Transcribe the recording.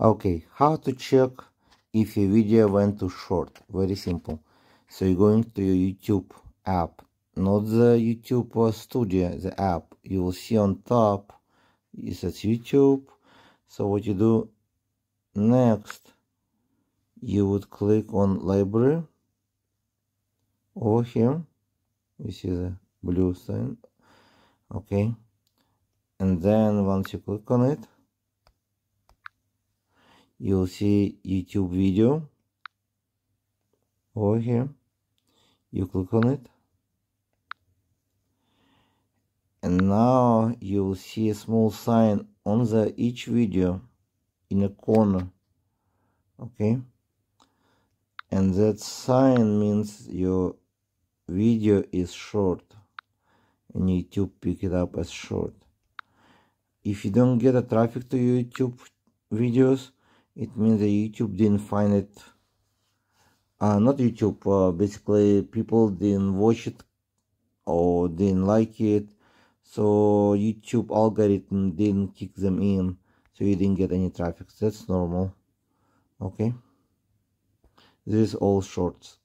okay how to check if your video went too short very simple so you're going to your youtube app not the youtube studio the app you will see on top it says youtube so what you do next you would click on library over here you see the blue sign okay and then once you click on it you'll see YouTube video over here. You click on it. And now you'll see a small sign on the each video in a corner. Okay. And that sign means your video is short and YouTube pick it up as short. If you don't get a traffic to YouTube videos, it means that YouTube didn't find it uh, not YouTube uh, basically people didn't watch it or didn't like it so YouTube algorithm didn't kick them in so you didn't get any traffic that's normal okay this is all shorts